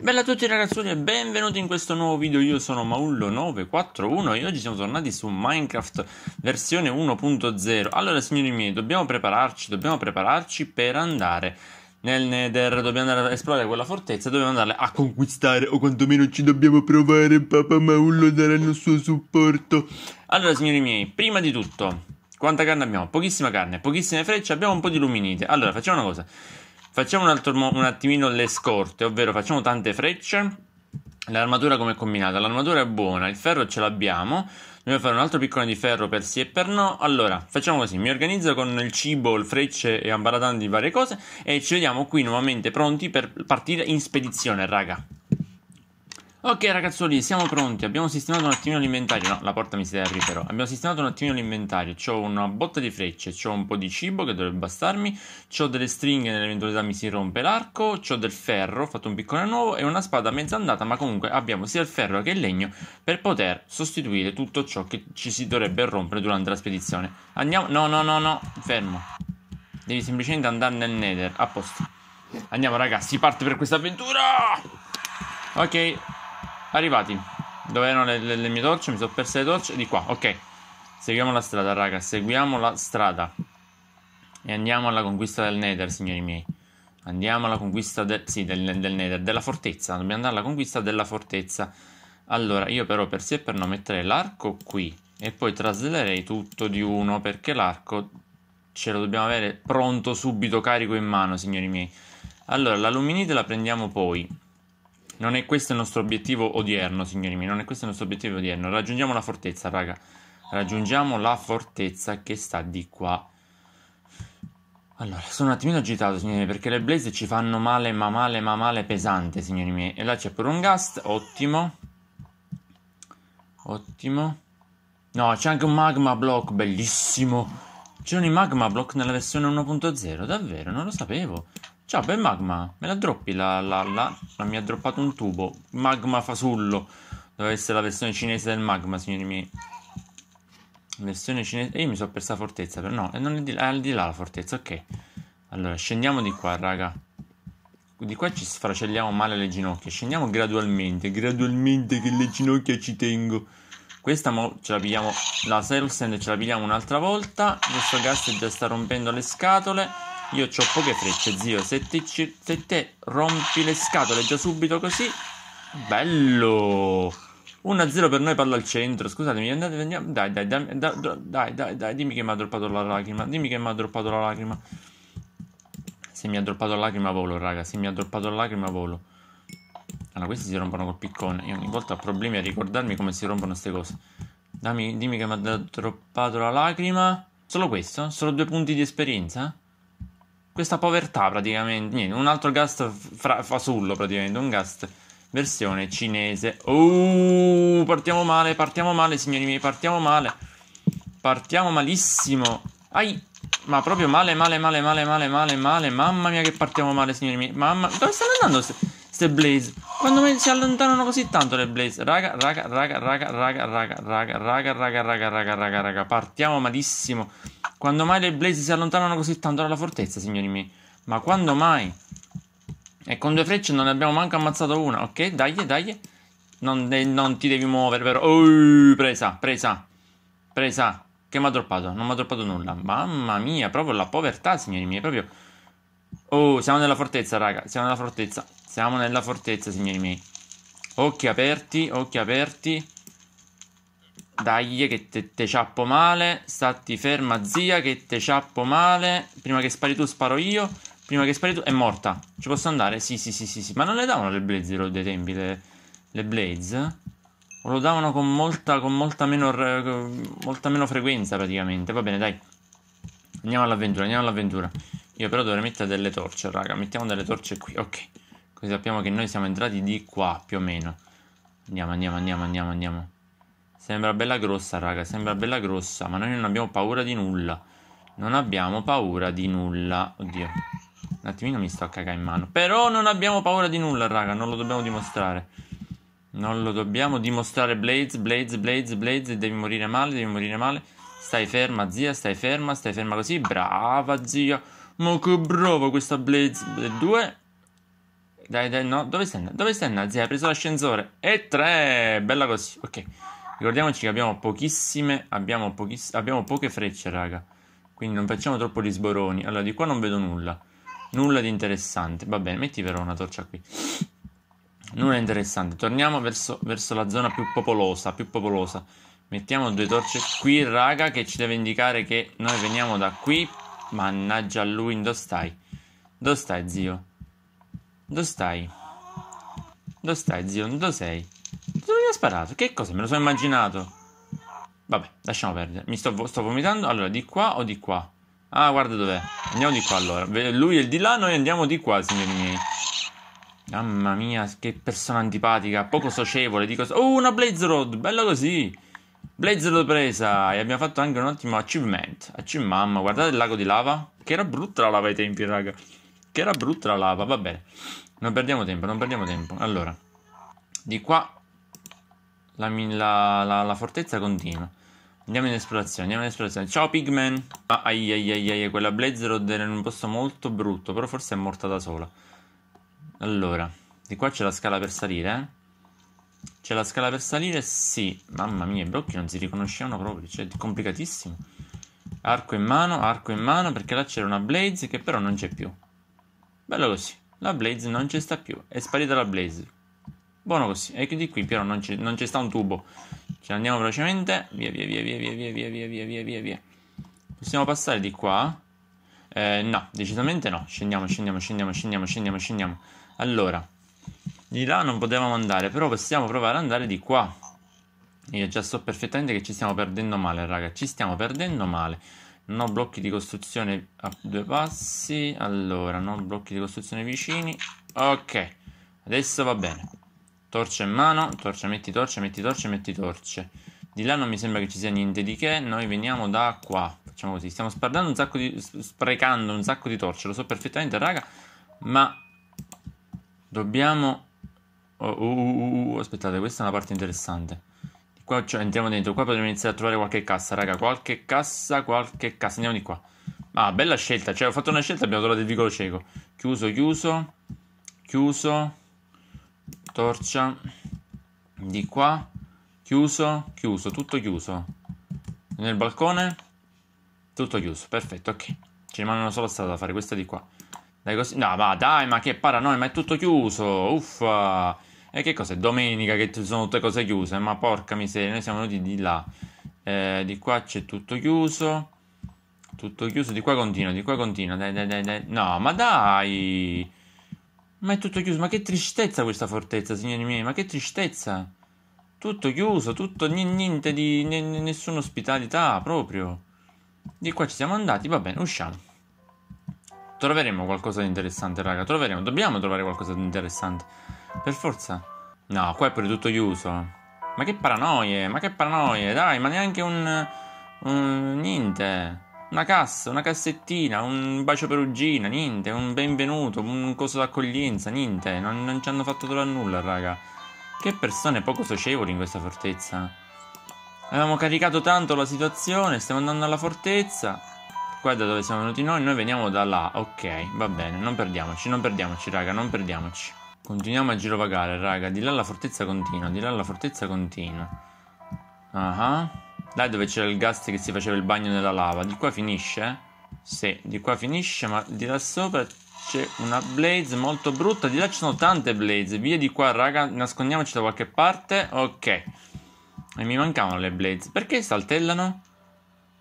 Bella a tutti ragazzoni e benvenuti in questo nuovo video, io sono Maullo941 e oggi siamo tornati su Minecraft versione 1.0 Allora signori miei, dobbiamo prepararci, dobbiamo prepararci per andare nel Nether, dobbiamo andare a esplorare quella fortezza, dobbiamo andare a conquistare o quantomeno ci dobbiamo provare, Papa Maullo darà il suo supporto Allora signori miei, prima di tutto, quanta carne abbiamo? Pochissima carne, pochissime frecce, abbiamo un po' di luminite Allora facciamo una cosa Facciamo un, altro, un attimino le scorte, ovvero facciamo tante frecce. L'armatura come è combinata? L'armatura è buona, il ferro ce l'abbiamo. Dobbiamo fare un altro piccone di ferro per sì e per no. Allora, facciamo così: mi organizzo con il cibo, il frecce e ambaratanti di varie cose. E ci vediamo qui nuovamente pronti per partire in spedizione, raga. Ok ragazzoli, siamo pronti, abbiamo sistemato un attimino l'inventario, no, la porta mi si deve aprire però, abbiamo sistemato un attimino l'inventario, ho una botta di frecce, ho un po' di cibo che dovrebbe bastarmi, ho delle stringhe nell'eventualità mi si rompe l'arco, ho del ferro, ho fatto un piccone nuovo e una spada mezza andata, ma comunque abbiamo sia il ferro che il legno per poter sostituire tutto ciò che ci si dovrebbe rompere durante la spedizione. Andiamo, no no no no, fermo, devi semplicemente andare nel nether, a posto. Andiamo ragazzi, parte per questa avventura! Ok, Arrivati. Dove erano le, le, le mie torce? Mi sono perse le torce. Di qua, ok. Seguiamo la strada, raga. Seguiamo la strada. E andiamo alla conquista del Nether, signori miei. Andiamo alla conquista de- sì, del, del, Nether, della fortezza. Dobbiamo andare alla conquista della fortezza. Allora, io però per sì e per no metterei l'arco qui. E poi traslerei tutto di uno, perché l'arco ce lo dobbiamo avere pronto subito, carico in mano, signori miei. Allora, la luminite la prendiamo poi. Non è questo il nostro obiettivo odierno, signori miei, non è questo il nostro obiettivo odierno. Raggiungiamo la fortezza, raga. Raggiungiamo la fortezza che sta di qua. Allora, sono un attimino agitato, signori miei, perché le blaze ci fanno male, ma male, ma male pesante, signori miei. E là c'è pure un gast, ottimo. Ottimo. No, c'è anche un magma block, bellissimo. C'erano i magma block nella versione 1.0, davvero, non lo sapevo. Ciao, bel magma, me la droppi la, la, la, la mi ha droppato un tubo. Magma fasullo. Doveva essere la versione cinese del magma, signori miei. Versione cinese. E eh, io mi sono persa la fortezza, però no, e eh, non è, di, là, è di là la fortezza, ok. Allora, scendiamo di qua, raga. Di qua ci sfracelliamo male le ginocchia. Scendiamo gradualmente, gradualmente che le ginocchia ci tengo. Questa mo ce la pigliamo, la Self Sand ce la pigliamo un'altra volta. Questo gas già sta rompendo le scatole. Io ho poche frecce, zio. Se te, se te rompi le scatole già subito così. Bello! 1-0 per noi palla al centro. Scusatemi, andate, andiamo. Dai, dai, dai, dai, dai, dai, dimmi che mi ha droppato la lacrima. Dimmi che mi ha droppato la lacrima. Se mi ha droppato la lacrima volo, raga. Se mi ha droppato la lacrima volo. Allora, questi si rompono col piccone. Io ogni volta ho problemi a ricordarmi come si rompono queste cose. Dammi, dimmi che mi ha droppato la lacrima. Solo questo? Solo due punti di esperienza? questa povertà praticamente. Niente, un altro cast fra- fasullo praticamente, un cast versione cinese. Oh, partiamo male, partiamo male, signori miei, partiamo male. Partiamo malissimo. Ai, ma proprio male, male, male, male, male, male, male. Mamma mia che partiamo male, signori miei. Mamma, dove stanno andando queste blaze? Quando si allontanano così tanto le blaze? Raga, raga, raga, raga, raga, raga, raga, raga, raga, raga, raga, raga, raga, partiamo malissimo. Quando mai le Blaze si allontanano così tanto dalla fortezza, signori miei? Ma quando mai? E con due frecce non ne abbiamo manco ammazzato una. Ok, dai, dai. Non, non, ti devi muovere, però. Oh, presa, presa, presa. Che mi ha droppato? Non mi ha droppato nulla. Mamma mia, proprio la povertà, signori miei. Proprio. Oh, siamo nella fortezza, raga. Siamo nella fortezza. Siamo nella fortezza, signori miei. Occhi aperti, occhi aperti. Dai che te, te ciappo male, stati ferma zia che te ciappo male, prima che spari tu sparo io, prima che spari tu è morta. Ci posso andare? Sì, sì, sì, sì, sì. Ma non le davano le Blaze Road dei tempi, le, le Blaze? O lo davano con molta, con molta meno, con molta meno frequenza praticamente. Va bene, dai. Andiamo all'avventura, andiamo all'avventura. Io però dovrei mettere delle torce, raga. Mettiamo delle torce qui, ok. Così sappiamo che noi siamo entrati di qua, più o meno. Andiamo, andiamo, andiamo, andiamo, andiamo. Sembra bella grossa, raga, sembra bella grossa, ma noi non abbiamo paura di nulla. Non abbiamo paura di nulla. Oddio. Un attimino mi sto a cagare in mano. Però non abbiamo paura di nulla, raga, non lo dobbiamo dimostrare. Non lo dobbiamo dimostrare, Blades, Blades, Blades, Blades, devi morire male, devi morire male. Stai ferma, zia, stai ferma, stai ferma così. Brava, zia. Ma che bravo questa Blades Due. Dai, dai, no. Dove stai andando? Dove stai andando, zia? Hai preso l'ascensore. E tre. Bella così. Ok. Ricordiamoci che abbiamo pochissime, abbiamo, pochiss- abbiamo poche frecce, raga. Quindi non facciamo troppo gli sboroni. Allora, di qua non vedo nulla. Nulla di interessante. Va bene, metti però una torcia qui. Nulla di interessante. Torniamo verso, verso la zona più popolosa, più popolosa. Mettiamo due torce qui, raga, che ci deve indicare che noi veniamo da qui. Mannaggia a lui, dove stai? Dove stai, zio? Dove stai? Dove stai, zio? Dove sei? Dove mi ha sparato? Che cosa? Me lo sono immaginato. Vabbè, lasciamo perdere. Mi sto, sto vomitando. Allora, di qua o di qua? Ah, guarda dov'è. Andiamo di qua allora. Lui è di là, noi andiamo di qua, signori miei. Mamma mia, che persona antipatica, poco socievole. Dico, oh, una Blaze Blazerod, bella così. Blaze Blazerod presa. E abbiamo fatto anche un ottimo achievement. Achievement, mamma. Guardate il lago di lava. Che era brutta la lava ai tempi, raga. Che era brutta la lava, va bene. Non perdiamo tempo, non perdiamo tempo. Allora, di qua la, la, la, la fortezza continua. Andiamo in esplorazione, andiamo in esplorazione. Ciao Pigman! Ah, ai ai ai ai, quella Blazerod era in un posto molto brutto, però forse è morta da sola. Allora, di qua c'è la scala per salire, eh? C'è la scala per salire? Sì. Mamma mia, i blocchi non si riconoscevano proprio, cioè è complicatissimo. Arco in mano, arco in mano, perché là c'era una Blaze che però non c'è più. Bello così, la Blaze non ci sta più, è sparita la Blaze. Buono così. E di qui, però, non ci, non ci sta un tubo. Ce ne andiamo velocemente. Via, via, via, via, via, via, via, via, via, via, via, via. Possiamo passare di qua? Eh, no, decisamente no. Scendiamo, scendiamo, scendiamo, scendiamo, scendiamo, scendiamo. Allora, di là non potevamo andare, però possiamo provare ad andare di qua. Io già so perfettamente che ci stiamo perdendo male, raga. Ci stiamo perdendo male. No blocchi di costruzione a due passi. Allora, no blocchi di costruzione vicini. Ok, adesso va bene torce in mano, torce, metti torce, metti torce, metti torce. Di là non mi sembra che ci sia niente di che, noi veniamo da qua. Facciamo così, stiamo un di, sprecando un sacco di torce, lo so perfettamente, raga, ma dobbiamo... Oh, uh, uh, uh, aspettate, questa è una parte interessante. qua cioè, entriamo dentro, qua potremmo iniziare a trovare qualche cassa, raga, qualche cassa, qualche cassa, andiamo di qua. Ah, bella scelta, cioè ho fatto una scelta, abbiamo trovato il vicolo cieco. Chiuso, chiuso, chiuso, torcia di qua chiuso chiuso tutto chiuso nel balcone tutto chiuso perfetto ok ci rimane una sola strada da fare questa di qua dai così no ma dai ma che paranoia ma è tutto chiuso uffa e che cos'è domenica che sono tutte cose chiuse ma porca miseria noi siamo venuti di là eh, di qua c'è tutto chiuso tutto chiuso di qua continua di qua continua dai dai dai dai no ma dai ma è tutto chiuso, ma che tristezza questa fortezza, signori miei, ma che tristezza! Tutto chiuso, tutto niente di nessuna ospitalità proprio. Di qua ci siamo andati, va bene, usciamo. Troveremo qualcosa di interessante, raga, troveremo, dobbiamo trovare qualcosa di interessante. Per forza. No, qua è pure tutto chiuso. Ma che paranoie, ma che paranoie, dai, ma neanche un... un niente. Una cassa, una cassettina, un bacio perugina, niente, un benvenuto, un coso d'accoglienza, niente, non, non ci hanno fatto trovare nulla, raga. Che persone poco socievoli in questa fortezza. Avevamo caricato tanto la situazione, stiamo andando alla fortezza. Qua da dove siamo venuti noi, noi veniamo da là, ok, va bene, non perdiamoci, non perdiamoci, raga, non perdiamoci. Continuiamo a girovagare, raga, di là la fortezza continua, di là la fortezza continua. Ah uh -huh là dove c'era il gas che si faceva il bagno nella lava di qua finisce? Sì, di qua finisce ma di là sopra c'è una blaze molto brutta di là ci sono tante blaze via di qua raga nascondiamoci da qualche parte ok e mi mancavano le blaze perché saltellano?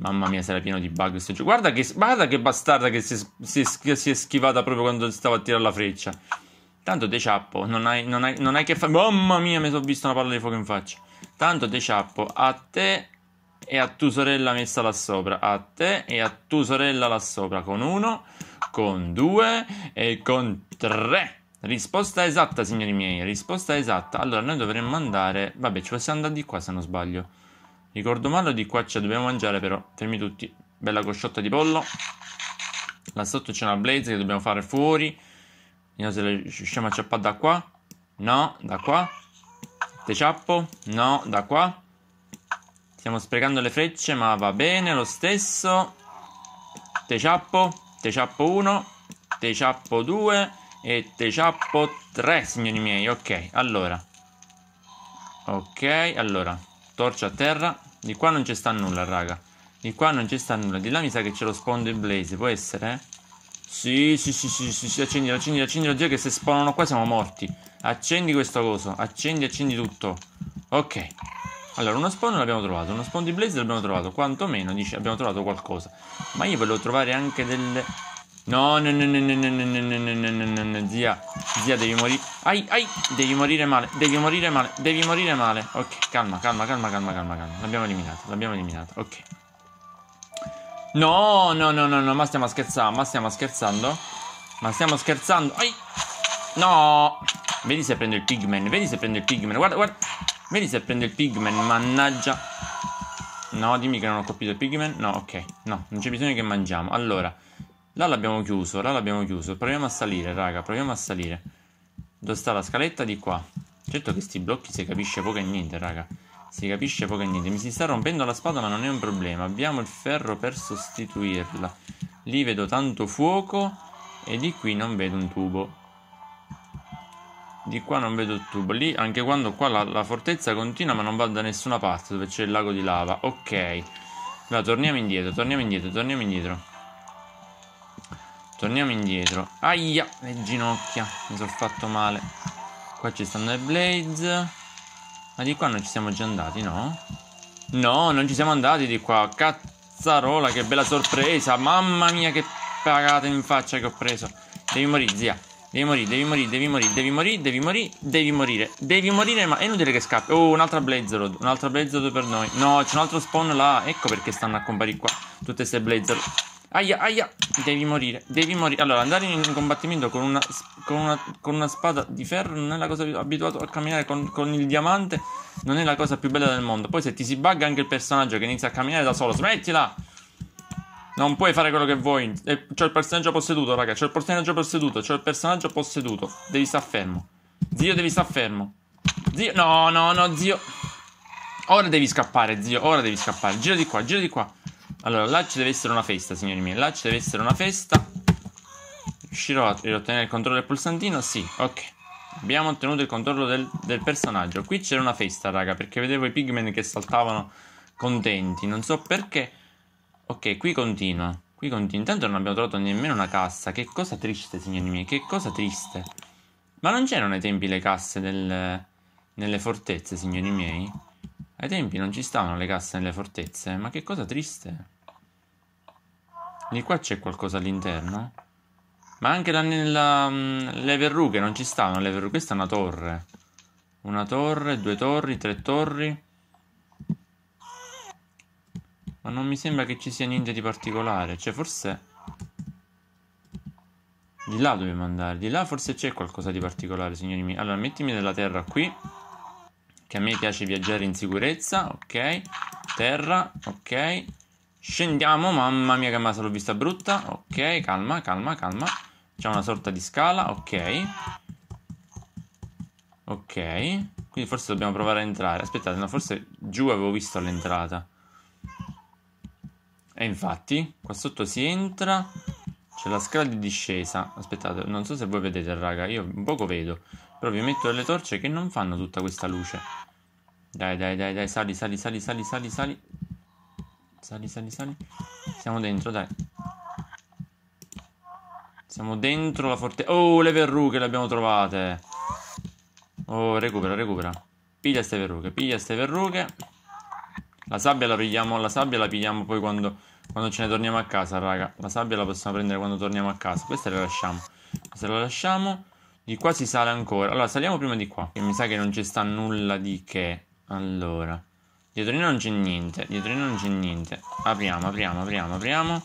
Mamma mia, sarà pieno di bug sto gioco. Guarda che, guarda che bastarda che si, si, si, è schivata proprio quando stavo a tirare la freccia. Tanto te ciappo, non hai, non hai, non hai che fare... Mamma mia, mi sono visto una palla di fuoco in faccia. Tanto te ciappo, a te e a tua sorella messa là sopra, a te e a tua sorella là sopra, con uno, con due e con tre. Risposta esatta, signori miei, risposta esatta. Allora, noi dovremmo andare... Vabbè, ci possiamo andare di qua se non sbaglio. Ricordo male, di qua ci dobbiamo mangiare però. Fermi tutti. Bella cosciotta di pollo. Là sotto c'è una blaze che dobbiamo fare fuori. Vediamo se riusciamo a ciappare da qua. No, da qua. Te ciappo. No, da qua. Stiamo sprecando le frecce, ma va bene lo stesso. Teciappo, Teciappo 1, Teciappo 2 e Teciappo 3, signori miei. Ok, allora. Ok, allora. Torcia a terra. Di qua non ci sta nulla, raga. Di qua non ci sta nulla. Di là mi sa che ce lo spondo del blaze, può essere? Sì, sì, sì, sì, sì, sì, accendilo, accendilo, accendilo, Dio che se spawnano qua siamo morti. Accendi questo coso, accendi, accendi tutto. Ok, allora, uno spawn l'abbiamo trovato, uno spawn di Blaze l'abbiamo trovato, quantomeno, dice, abbiamo trovato qualcosa. Ma io volevo trovare anche delle... No, no, no, no, no, no, no, no, no, no, no, no, zia, zia, devi morire. Ai, ai, devi morire male, devi morire male, devi morire male. Ok, calma, calma, calma, calma, calma, calma. L'abbiamo eliminato, l'abbiamo eliminato, ok. No, no, no, no, no, ma stiamo scherzando, ma stiamo scherzando? Ma stiamo scherzando? Ai! No! Vedi se prendo il pigman, vedi se prendo il pigman, guarda, guarda. Vedi se prendo il pigman, mannaggia. No, dimmi che non ho colpito il pigman. No, ok. No, non c'è bisogno che mangiamo. Allora, là l'abbiamo chiuso, là l'abbiamo chiuso. Proviamo a salire, raga, proviamo a salire. Dove sta la scaletta? Di qua. Certo che sti blocchi si capisce poco e niente, raga. Si capisce poco e niente. Mi si sta rompendo la spada, ma non è un problema. Abbiamo il ferro per sostituirla. Lì vedo tanto fuoco e di qui non vedo un tubo. Di qua non vedo il tubo. Lì, anche quando qua la, la fortezza continua ma non va da nessuna parte dove c'è il lago di lava. Ok. Allora, torniamo indietro, torniamo indietro, torniamo indietro. Torniamo indietro. Aia, le ginocchia. Mi sono fatto male. Qua ci stanno le blades. Ma di qua non ci siamo già andati, no? No, non ci siamo andati di qua. Cazzarola, che bella sorpresa. Mamma mia, che pagata in faccia che ho preso. Devi morire, zia. Devi morire, devi morire, devi morire, devi morire, devi morire, devi morire, devi morire, ma è inutile che scappi. Oh, un'altra Blazerod, un'altra Blazerod per noi. No, c'è un altro spawn là, ecco perché stanno a comparire qua tutte queste Blazerod. Aia, aia, devi morire, devi morire. Allora, andare in combattimento con una, con una, con una spada di ferro non è la cosa abituata a camminare con, con, il diamante, non è la cosa più bella del mondo. Poi se ti si bugga anche il personaggio che inizia a camminare da solo, smettila! Non puoi fare quello che vuoi. Eh, C'è il personaggio posseduto, raga. C'è il personaggio posseduto. C'è il personaggio posseduto. Devi star fermo. Zio, devi star fermo. Zio, no, no, no, zio. Ora devi scappare, zio. Ora devi scappare. Gira di qua, gira di qua. Allora, là ci deve essere una festa, signori miei. Là ci deve essere una festa. Riuscirò a ottenere il controllo del pulsantino? Sì, ok. Abbiamo ottenuto il controllo del, del personaggio. Qui c'era una festa, raga, perché vedevo i pigmen che saltavano contenti. Non so perché. Ok, qui continua. Qui continua. Intanto non abbiamo trovato nemmeno una cassa. Che cosa triste, signori miei. Che cosa triste. Ma non c'erano ai tempi le casse del... nelle fortezze, signori miei? Ai tempi non ci stavano le casse nelle fortezze. Ma che cosa triste. Di qua c'è qualcosa all'interno? Ma anche là nella... Mm, le verrughe non ci stavano le verrughe. Questa è una torre. Una torre, due torri, tre torri. Ma non mi sembra che ci sia niente di particolare. Cioè, forse... Di là dobbiamo andare. Di là forse c'è qualcosa di particolare, signori miei. Allora, mettimi della terra qui. Che a me piace viaggiare in sicurezza. Ok. Terra. Ok. Scendiamo. Mamma mia che massa l'ho vista brutta. Ok, calma, calma, calma. C'è una sorta di scala. Ok. Ok. Quindi forse dobbiamo provare a entrare. Aspettate, no, forse giù avevo visto l'entrata. E infatti, qua sotto si entra, c'è la scala di discesa. Aspettate, non so se voi vedete, raga, io poco vedo. Però vi metto delle torce che non fanno tutta questa luce. Dai, dai, dai, dai, sali, sali, sali, sali, sali, sali. Sali, sali, sali. Siamo dentro, dai. Siamo dentro la fortezza. Oh, le verruche le abbiamo trovate. Oh, recupera, recupera. Piglia ste verruche, piglia ste verruche. La sabbia la pigliamo, la sabbia la pigliamo poi quando quando ce ne torniamo a casa, raga. La sabbia la possiamo prendere quando torniamo a casa. Questa la lasciamo. Se la lasciamo. Di qua si sale ancora. Allora, saliamo prima di qua. Che mi sa che non ci sta nulla di che. Allora. Dietro non c'è niente. Dietro non c'è niente. Apriamo, apriamo, apriamo, apriamo.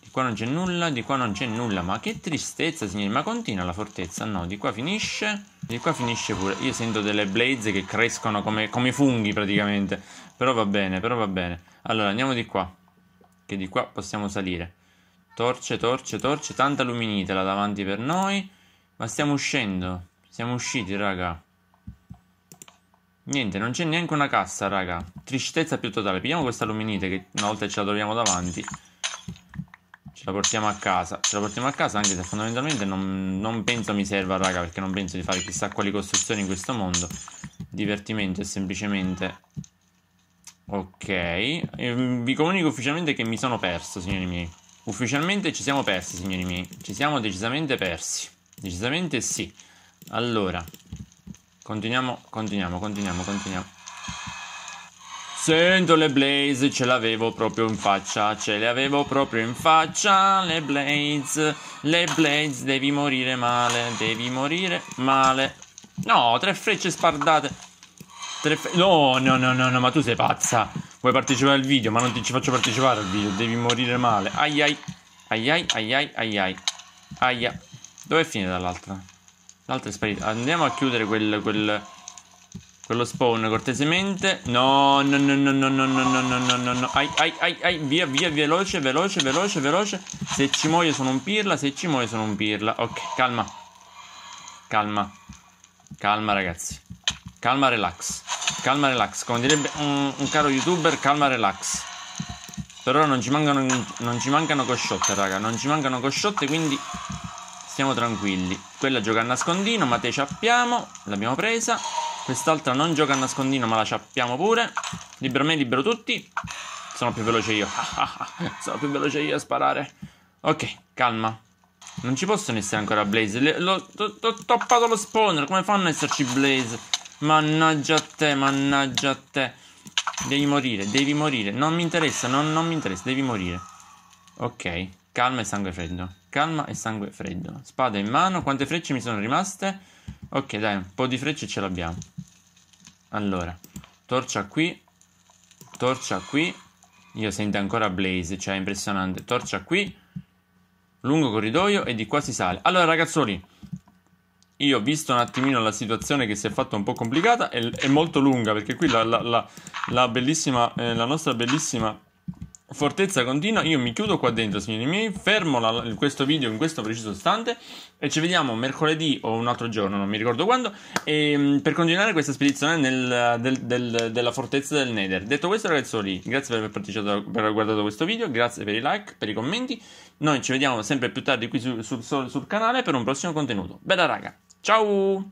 Di qua non c'è nulla. Di qua non c'è nulla. Ma che tristezza, signori. Ma continua la fortezza. No, di qua finisce. Di qua finisce pure. Io sento delle blaze che crescono come, come funghi praticamente. Però va bene, però va bene. Allora, andiamo di qua che di qua possiamo salire. Torce, torce, torce, tanta luminite là davanti per noi. Ma stiamo uscendo. Siamo usciti, raga. Niente, non c'è neanche una cassa, raga. Tristezza più totale. Pigliamo questa luminite che una volta ce la troviamo davanti. Ce la portiamo a casa. Ce la portiamo a casa anche se fondamentalmente non, non penso mi serva, raga, perché non penso di fare chissà quali costruzioni in questo mondo. Divertimento è semplicemente Ok, eh, vi comunico ufficialmente che mi sono perso, signori miei. Ufficialmente ci siamo persi, signori miei. Ci siamo decisamente persi. Decisamente sì. Allora, continuiamo, continuiamo, continuiamo, continuiamo. Sento le blaze, ce l'avevo proprio in faccia, ce le avevo proprio in faccia, le blaze, le blaze, devi morire male, devi morire male. No, tre frecce spardate. F- no, no, no, no, no, ma tu sei pazza. Vuoi partecipare al video, ma non ti ci faccio partecipare al video, devi morire male. Ai ai. Ai ai ai ai ai. Aia. Dove è finita l'altra? L'altra è sparita. Andiamo a chiudere quel, quel quello spawn cortesemente. No, no, no, no, no, no, no, no, no, no, no, no. Ai, ai, ai, ai, via, via, veloce, veloce, veloce, veloce. Se ci muoio sono un pirla, se ci muoio sono un pirla. Ok, calma. Calma. Calma, ragazzi. Calma relax. Calma relax. Come direbbe un, un caro youtuber, calma relax. Per ora non ci mancano, non ci mancano cosciotte, raga. Non ci mancano cosciotte, quindi stiamo tranquilli. Quella gioca a nascondino, ma te ci appiamo. L'abbiamo presa. Quest'altra non gioca a nascondino, ma la ciappiamo pure. Libero me, libero tutti. Sono più veloce io. Sono più veloce io a sparare. Ok, calma. Non ci possono essere ancora Blaze. L'ho toppato lo spawner. Come fanno ad esserci Blaze? Mannaggia a te, mannaggia a te. Devi morire, devi morire. Non mi interessa, non, non mi interessa, devi morire. Ok, calma e sangue freddo. Calma e sangue freddo. Spada in mano, quante frecce mi sono rimaste? Ok, dai, un po' di frecce ce l'abbiamo. Allora, torcia qui, torcia qui. Io sento ancora Blaze, cioè impressionante. Torcia qui, lungo corridoio e di qua si sale. Allora, ragazzoli, io ho visto un attimino la situazione che si è fatta un po' complicata e, è molto lunga perché qui la, la, la, la bellissima, eh, la nostra bellissima fortezza continua. Io mi chiudo qua dentro, signori miei, fermo la, questo video in questo preciso istante e ci vediamo mercoledì o un altro giorno, non mi ricordo quando, e, ehm, per continuare questa spedizione nel, del, del, della fortezza del Nether. Detto questo ragazzi, grazie per aver per aver guardato questo video, grazie per i like, per i commenti. Noi ci vediamo sempre più tardi qui su, su, sul, sul canale per un prossimo contenuto. Bella raga! 招。